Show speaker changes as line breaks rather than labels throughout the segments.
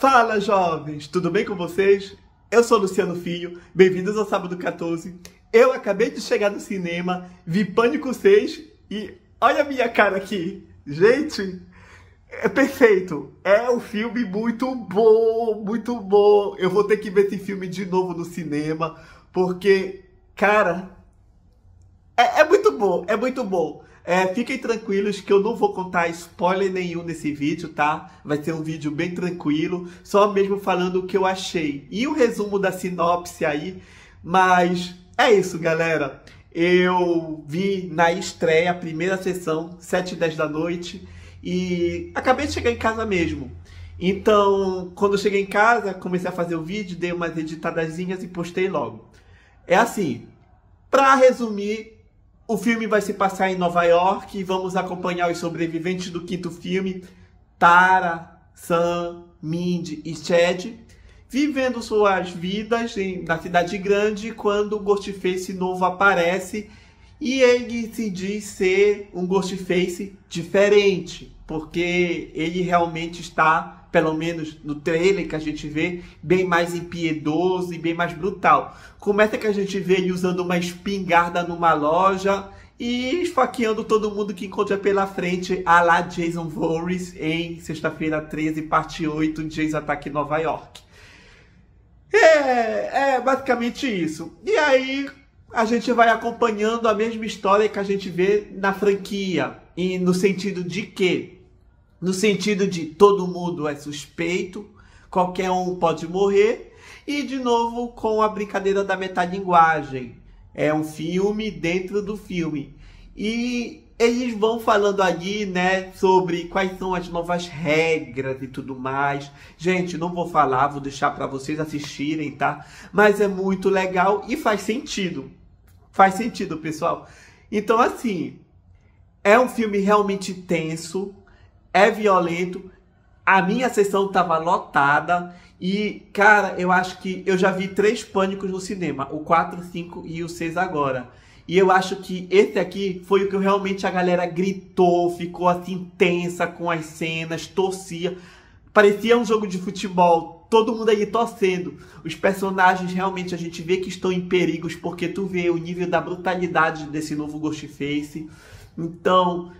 Fala jovens, tudo bem com vocês? Eu sou Luciano Filho, bem-vindos ao Sábado 14. Eu acabei de chegar no cinema, vi Pânico 6 e olha a minha cara aqui. Gente, é perfeito. É um filme muito bom, muito bom. Eu vou ter que ver esse filme de novo no cinema, porque, cara, é, é muito bom, é muito bom. É, fiquem tranquilos que eu não vou contar spoiler nenhum nesse vídeo, tá? Vai ser um vídeo bem tranquilo, só mesmo falando o que eu achei e o resumo da sinopse aí. Mas é isso, galera. Eu vi na estreia, a primeira sessão, 7 e 10 da noite, e acabei de chegar em casa mesmo. Então, quando eu cheguei em casa, comecei a fazer o vídeo, dei umas editadazinhas e postei logo. É assim, para resumir, o filme vai se passar em Nova York e vamos acompanhar os sobreviventes do quinto filme, Tara, Sam, Mindy e Chad, vivendo suas vidas em, na cidade grande quando o Ghostface novo aparece e ele se diz ser um Ghostface diferente porque ele realmente está, pelo menos no trailer que a gente vê, bem mais impiedoso e bem mais brutal. Começa é é que a gente vê ele usando uma espingarda numa loja e esfaqueando todo mundo que encontra pela frente, a lá Jason Voorhees em Sexta-feira 13, parte 8, Jason Ataque Nova York. É, é basicamente isso. E aí a gente vai acompanhando a mesma história que a gente vê na franquia. E no sentido de que no sentido de todo mundo é suspeito, qualquer um pode morrer, e de novo com a brincadeira da metalinguagem. É um filme dentro do filme. E eles vão falando ali, né, sobre quais são as novas regras e tudo mais. Gente, não vou falar, vou deixar para vocês assistirem, tá? Mas é muito legal e faz sentido. Faz sentido, pessoal. Então, assim, é um filme realmente tenso, é violento. A minha sessão tava lotada e, cara, eu acho que eu já vi três pânicos no cinema, o 4, o 5 e o 6 agora. E eu acho que esse aqui foi o que realmente a galera gritou, ficou assim tensa com as cenas, torcia. Parecia um jogo de futebol, todo mundo aí torcendo. Os personagens realmente a gente vê que estão em perigos porque tu vê o nível da brutalidade desse novo Ghostface. Então,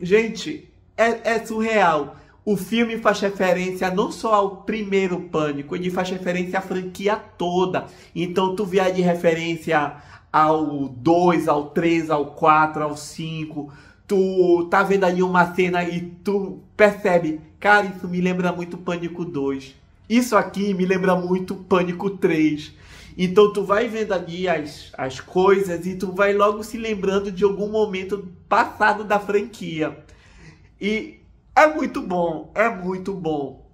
gente, é, é surreal. O filme faz referência não só ao primeiro pânico, ele faz referência à franquia toda. Então tu vier de referência ao 2, ao 3, ao 4, ao 5. Tu tá vendo ali uma cena e tu percebe, cara, isso me lembra muito Pânico 2. Isso aqui me lembra muito Pânico 3. Então tu vai vendo ali as, as coisas e tu vai logo se lembrando de algum momento passado da franquia. E é muito bom, é muito bom.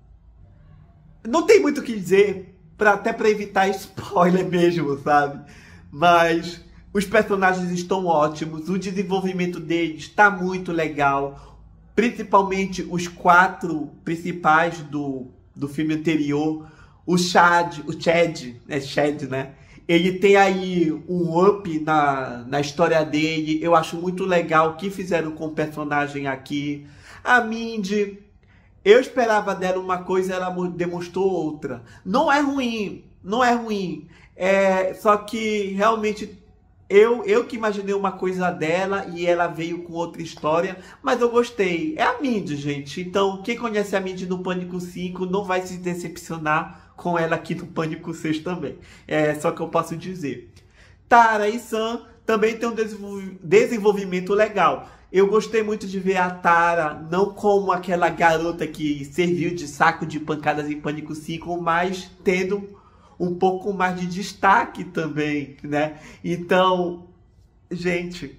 Não tem muito o que dizer, pra, até para evitar spoiler mesmo, sabe? Mas os personagens estão ótimos, o desenvolvimento deles está muito legal. Principalmente os quatro principais do, do filme anterior. O Chad, o Chad, é Chad, né? Ele tem aí um up na, na história dele. Eu acho muito legal o que fizeram com o personagem aqui. A Mindy, eu esperava dela uma coisa, ela demonstrou outra. Não é ruim, não é ruim. É, só que realmente eu, eu que imaginei uma coisa dela e ela veio com outra história, mas eu gostei. É a Mindy, gente. Então, quem conhece a Mindy no Pânico 5 não vai se decepcionar com ela aqui no Pânico 6 também. É só que eu posso dizer. Tara e Sam também tem um desenvolvimento legal. Eu gostei muito de ver a Tara, não como aquela garota que serviu de saco de pancadas em Pânico 5, mas tendo um pouco mais de destaque também, né? Então, gente,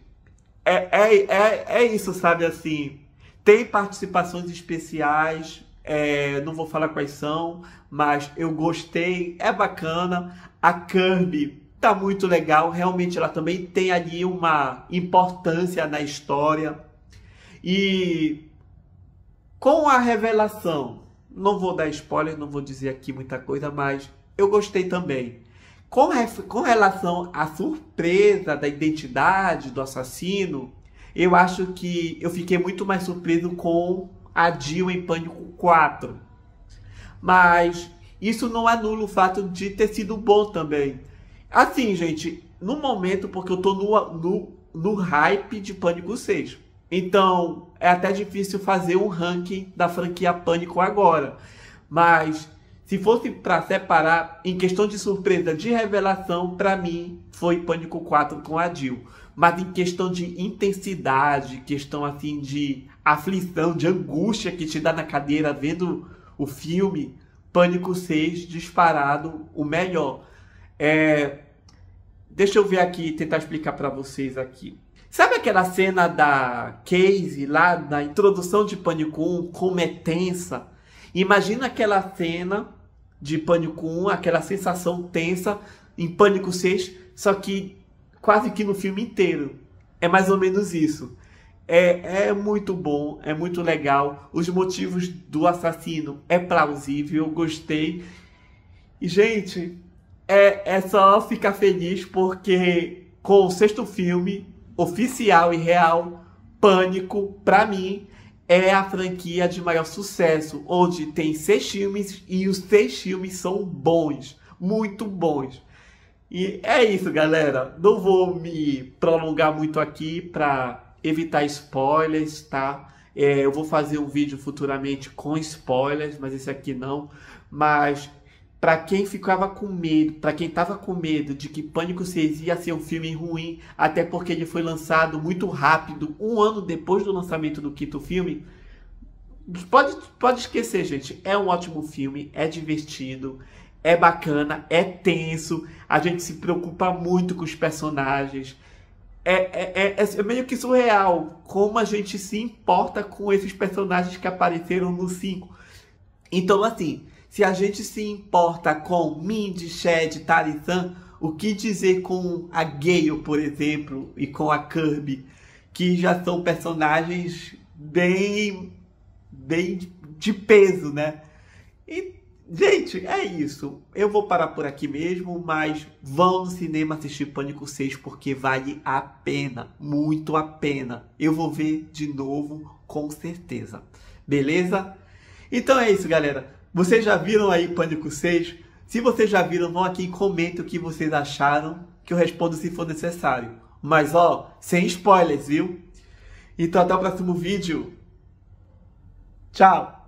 é, é, é, é isso, sabe? Assim, tem participações especiais, é, não vou falar quais são, mas eu gostei, é bacana. A Kirby tá muito legal, realmente ela também tem ali uma importância na história. E com a revelação, não vou dar spoiler, não vou dizer aqui muita coisa, mas eu gostei também. Com, com relação à surpresa da identidade do assassino, eu acho que eu fiquei muito mais surpreso com Dio em Pânico 4. Mas isso não anula o fato de ter sido bom também. Assim, gente, no momento, porque eu tô no, no, no hype de Pânico 6. Então, é até difícil fazer um ranking da franquia Pânico agora. Mas se fosse para separar, em questão de surpresa de revelação, para mim foi Pânico 4 com a Jill. Mas em questão de intensidade, questão assim de aflição, de angústia que te dá na cadeira vendo o filme, Pânico 6 disparado, o melhor. É... Deixa eu ver aqui, tentar explicar para vocês aqui. Sabe aquela cena da Casey lá na introdução de Pânico 1, como é tensa? Imagina aquela cena de Pânico 1, aquela sensação tensa em Pânico 6, só que quase que no filme inteiro. É mais ou menos isso. É, é muito bom, é muito legal. Os motivos do assassino é plausível, eu gostei. E, gente, é, é só ficar feliz porque com o sexto filme, oficial e real, Pânico, pra mim, é a franquia de maior sucesso, onde tem seis filmes e os seis filmes são bons, muito bons. E é isso, galera. Não vou me prolongar muito aqui pra evitar spoilers, tá? É, eu vou fazer um vídeo futuramente com spoilers, mas esse aqui não. Mas para quem ficava com medo, para quem tava com medo de que Pânico 6 ia ser um filme ruim, até porque ele foi lançado muito rápido, um ano depois do lançamento do quinto filme, pode, pode esquecer, gente. É um ótimo filme, é divertido, é bacana, é tenso, a gente se preocupa muito com os personagens. É é, é, é, é, meio que surreal como a gente se importa com esses personagens que apareceram no 5. Então, assim, se a gente se importa com Mindy, Shed, Tarizan, o que dizer com a Gale, por exemplo, e com a Kirby, que já são personagens bem, bem de peso, né? E Gente, é isso. Eu vou parar por aqui mesmo, mas vão no cinema assistir Pânico 6 porque vale a pena, muito a pena. Eu vou ver de novo com certeza. Beleza? Então é isso, galera. Vocês já viram aí Pânico 6? Se vocês já viram, vão aqui e comentem o que vocês acharam, que eu respondo se for necessário. Mas ó, sem spoilers, viu? Então até o próximo vídeo. Tchau!